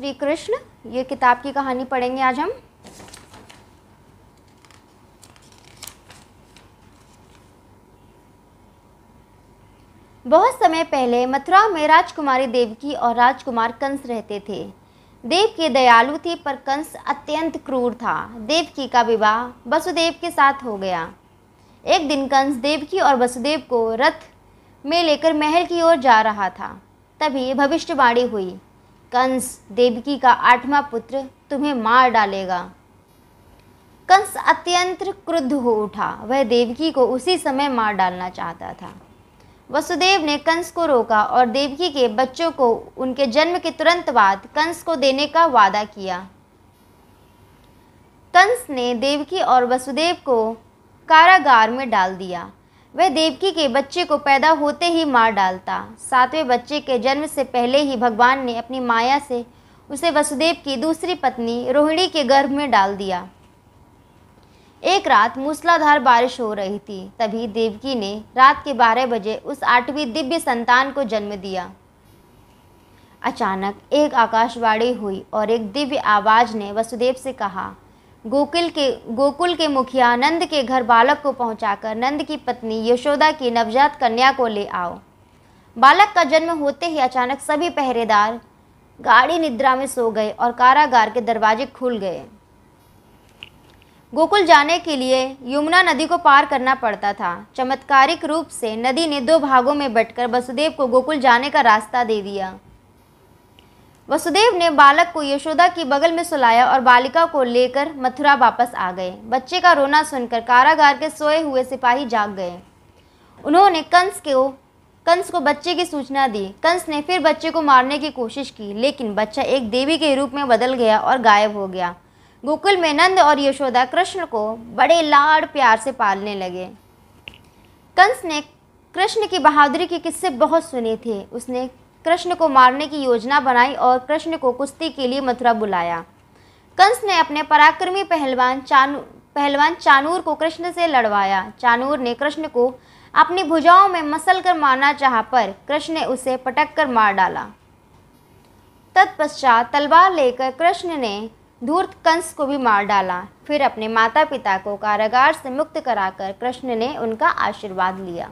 श्री कृष्ण ये किताब की कहानी पढ़ेंगे आज हम बहुत समय पहले मथुरा में राजकुमारी देवकी और राजकुमार कंस रहते थे देवकी दयालु थी पर कंस अत्यंत क्रूर था देवकी का विवाह वसुदेव के साथ हो गया एक दिन कंस देवकी और वसुदेव को रथ में लेकर महल की ओर जा रहा था तभी भविष्यवाणी हुई कंस देवकी का आठवां पुत्र तुम्हें मार डालेगा कंस अत्यंत क्रुद्ध हो उठा वह देवकी को उसी समय मार डालना चाहता था वसुदेव ने कंस को रोका और देवकी के बच्चों को उनके जन्म के तुरंत बाद कंस को देने का वादा किया कंस ने देवकी और वसुदेव को कारागार में डाल दिया वह देवकी के बच्चे को पैदा होते ही मार डालता सातवें बच्चे के जन्म से पहले ही भगवान ने अपनी माया से उसे वसुदेव की दूसरी पत्नी रोहिणी के गर्भ में डाल दिया एक रात मूसलाधार बारिश हो रही थी तभी देवकी ने रात के बारह बजे उस आठवीं दिव्य संतान को जन्म दिया अचानक एक आकाशवाणी हुई और एक दिव्य आवाज ने वसुदेव से कहा गोकुल के गोकुल के मुखिया नंद के घर बालक को पहुंचाकर नंद की पत्नी यशोदा की नवजात कन्या को ले आओ बालक का जन्म होते ही अचानक सभी पहरेदार गाड़ी निद्रा में सो गए और कारागार के दरवाजे खुल गए गोकुल जाने के लिए यमुना नदी को पार करना पड़ता था चमत्कारिक रूप से नदी ने दो भागों में बटकर वसुदेव को गोकुल जाने का रास्ता दे दिया वसुदेव ने बालक को यशोदा की बगल में सुलाया और बालिका को लेकर मथुरा वापस आ गए बच्चे का रोना सुनकर कारागार के सोए हुए सिपाही जाग गए उन्होंने कंस को कंस को बच्चे की सूचना दी कंस ने फिर बच्चे को मारने की कोशिश की लेकिन बच्चा एक देवी के रूप में बदल गया और गायब हो गया गोकुल में नंद और यशोदा कृष्ण को बड़े लाड़ प्यार से पालने लगे कंस ने कृष्ण की बहादुरी के किस्से बहुत सुने थे उसने कृष्ण को मारने की योजना बनाई और कृष्ण को कुश्ती के लिए मथुरा बुलाया कंस ने अपने पराक्रमी पहलवान चानू पहलवान चानूर को कृष्ण से लड़वाया चानूर ने कृष्ण को अपनी भुजाओं में मसल कर मारना चाह पर कृष्ण ने उसे पटक कर मार डाला तत्पश्चात तलवार लेकर कृष्ण ने धूर्त कंस को भी मार डाला फिर अपने माता पिता को कारागार से मुक्त कराकर कृष्ण ने उनका आशीर्वाद लिया